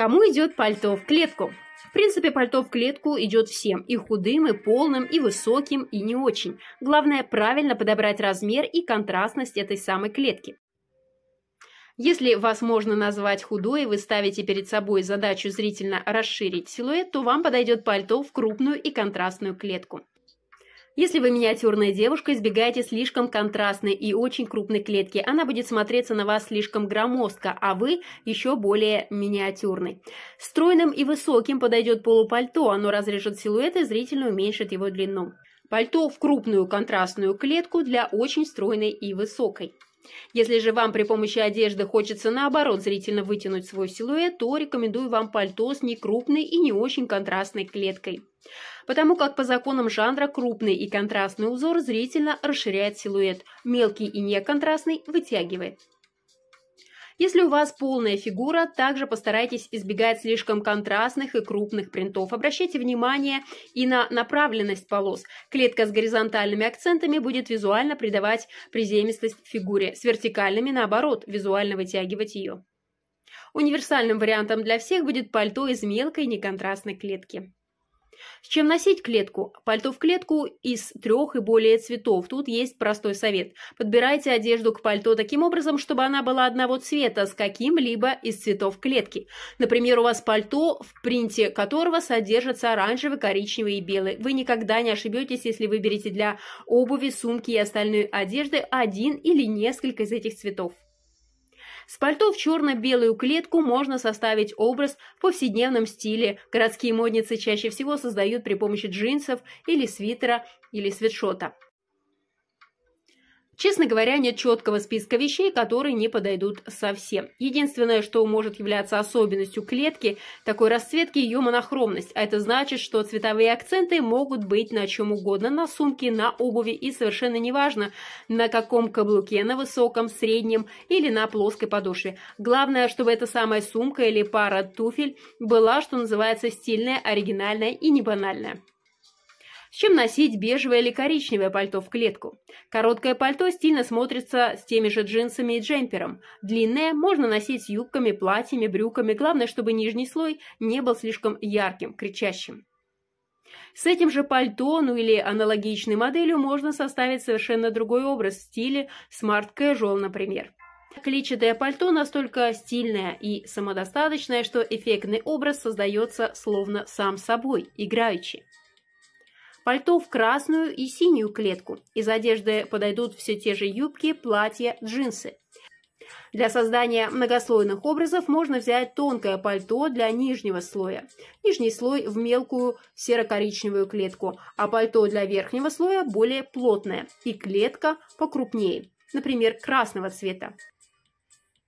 Кому идет пальто в клетку? В принципе, пальто в клетку идет всем – и худым, и полным, и высоким, и не очень. Главное – правильно подобрать размер и контрастность этой самой клетки. Если вас можно назвать худой, и вы ставите перед собой задачу зрительно расширить силуэт, то вам подойдет пальто в крупную и контрастную клетку. Если вы миниатюрная девушка, избегайте слишком контрастной и очень крупной клетки. Она будет смотреться на вас слишком громоздко, а вы еще более миниатюрной. Стройным и высоким подойдет полупальто, оно разрежет силуэт и зрительно уменьшит его длину. Пальто в крупную контрастную клетку для очень стройной и высокой. Если же вам при помощи одежды хочется наоборот зрительно вытянуть свой силуэт, то рекомендую вам пальто с некрупной и не очень контрастной клеткой. Потому как по законам жанра крупный и контрастный узор зрительно расширяет силуэт, мелкий и неконтрастный вытягивает. Если у вас полная фигура, также постарайтесь избегать слишком контрастных и крупных принтов. Обращайте внимание и на направленность полос. Клетка с горизонтальными акцентами будет визуально придавать приземистость фигуре, с вертикальными, наоборот, визуально вытягивать ее. Универсальным вариантом для всех будет пальто из мелкой неконтрастной клетки. Чем носить клетку? Пальто в клетку из трех и более цветов. Тут есть простой совет. Подбирайте одежду к пальто таким образом, чтобы она была одного цвета с каким-либо из цветов клетки. Например, у вас пальто, в принте которого содержатся оранжевый, коричневый и белый. Вы никогда не ошибетесь, если выберете для обуви, сумки и остальной одежды один или несколько из этих цветов. С пальто в черно-белую клетку можно составить образ в повседневном стиле. Городские модницы чаще всего создают при помощи джинсов или свитера или свитшота. Честно говоря, нет четкого списка вещей, которые не подойдут совсем. Единственное, что может являться особенностью клетки такой расцветки – ее монохромность, а это значит, что цветовые акценты могут быть на чем угодно, на сумке, на обуви и совершенно неважно, на каком каблуке, на высоком, среднем или на плоской подошве. Главное, чтобы эта самая сумка или пара туфель была, что называется, стильная, оригинальная и не банальная чем носить бежевое или коричневое пальто в клетку. Короткое пальто стильно смотрится с теми же джинсами и джемпером. Длинное можно носить с юбками, платьями, брюками. Главное, чтобы нижний слой не был слишком ярким, кричащим. С этим же пальто, ну или аналогичной моделью, можно составить совершенно другой образ в стиле Smart Casual, например. Клетчатое пальто настолько стильное и самодостаточное, что эффектный образ создается словно сам собой, играющий. Пальто в красную и синюю клетку. Из одежды подойдут все те же юбки, платья, джинсы. Для создания многослойных образов можно взять тонкое пальто для нижнего слоя, нижний слой в мелкую серо-коричневую клетку, а пальто для верхнего слоя более плотное и клетка покрупнее, например, красного цвета.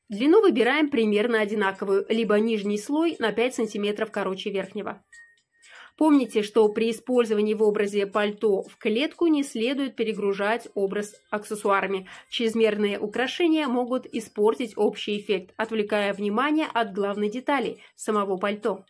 Длину выбираем примерно одинаковую, либо нижний слой на 5 см короче верхнего. Помните, что при использовании в образе пальто в клетку не следует перегружать образ аксессуарами. Чрезмерные украшения могут испортить общий эффект, отвлекая внимание от главной детали – самого пальто.